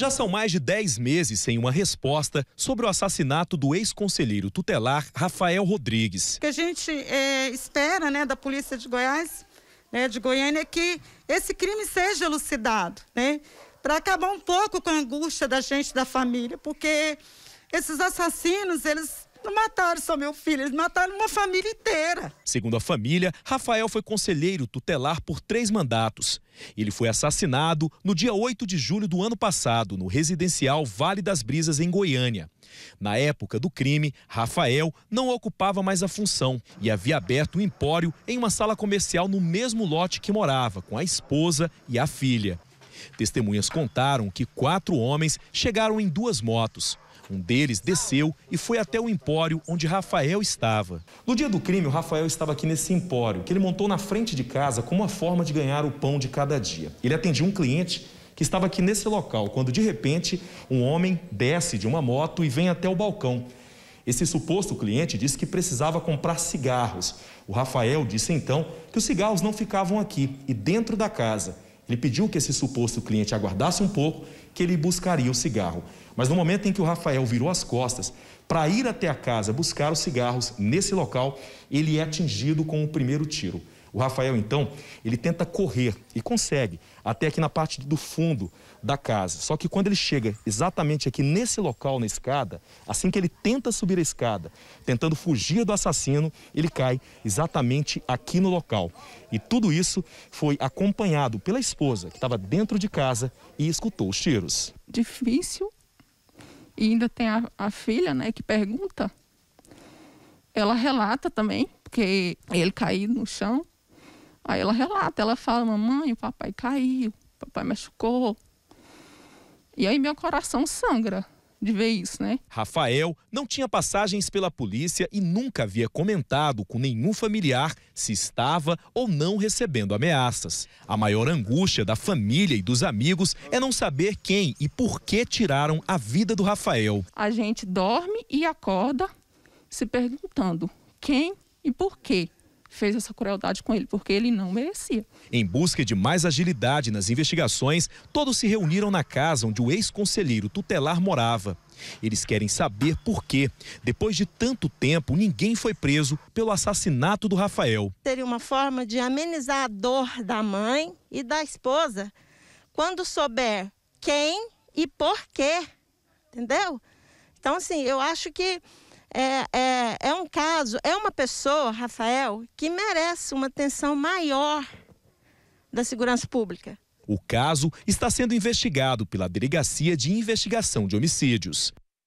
Já são mais de 10 meses sem uma resposta sobre o assassinato do ex-conselheiro tutelar Rafael Rodrigues. O que a gente é, espera né, da Polícia de Goiás, né, de Goiânia, é que esse crime seja elucidado, né? Para acabar um pouco com a angústia da gente, da família, porque esses assassinos, eles não mataram só meu filho, eles mataram uma família inteira. Segundo a família, Rafael foi conselheiro tutelar por três mandatos. Ele foi assassinado no dia 8 de julho do ano passado, no residencial Vale das Brisas, em Goiânia. Na época do crime, Rafael não ocupava mais a função e havia aberto um empório em uma sala comercial no mesmo lote que morava, com a esposa e a filha. Testemunhas contaram que quatro homens chegaram em duas motos. Um deles desceu e foi até o empório onde Rafael estava. No dia do crime, o Rafael estava aqui nesse empório, que ele montou na frente de casa como uma forma de ganhar o pão de cada dia. Ele atendia um cliente que estava aqui nesse local, quando de repente um homem desce de uma moto e vem até o balcão. Esse suposto cliente disse que precisava comprar cigarros. O Rafael disse então que os cigarros não ficavam aqui e dentro da casa ele pediu que esse suposto cliente aguardasse um pouco, que ele buscaria o cigarro. Mas no momento em que o Rafael virou as costas para ir até a casa buscar os cigarros nesse local, ele é atingido com o primeiro tiro. O Rafael, então, ele tenta correr e consegue, até aqui na parte do fundo da casa. Só que quando ele chega exatamente aqui nesse local, na escada, assim que ele tenta subir a escada, tentando fugir do assassino, ele cai exatamente aqui no local. E tudo isso foi acompanhado pela esposa, que estava dentro de casa e escutou os tiros. Difícil. E ainda tem a, a filha, né, que pergunta ela relata também, porque ele caiu no chão, Aí ela relata, ela fala, mamãe, papai caiu, papai machucou. E aí meu coração sangra de ver isso, né? Rafael não tinha passagens pela polícia e nunca havia comentado com nenhum familiar se estava ou não recebendo ameaças. A maior angústia da família e dos amigos é não saber quem e por que tiraram a vida do Rafael. A gente dorme e acorda se perguntando quem e por quê fez essa crueldade com ele, porque ele não merecia. Em busca de mais agilidade nas investigações, todos se reuniram na casa onde o ex-conselheiro tutelar morava. Eles querem saber por que, depois de tanto tempo, ninguém foi preso pelo assassinato do Rafael. Seria uma forma de amenizar a dor da mãe e da esposa quando souber quem e por quê, entendeu? Então, assim, eu acho que é, é, é um caso, é uma pessoa, Rafael, que merece uma atenção maior da segurança pública. O caso está sendo investigado pela Delegacia de Investigação de Homicídios.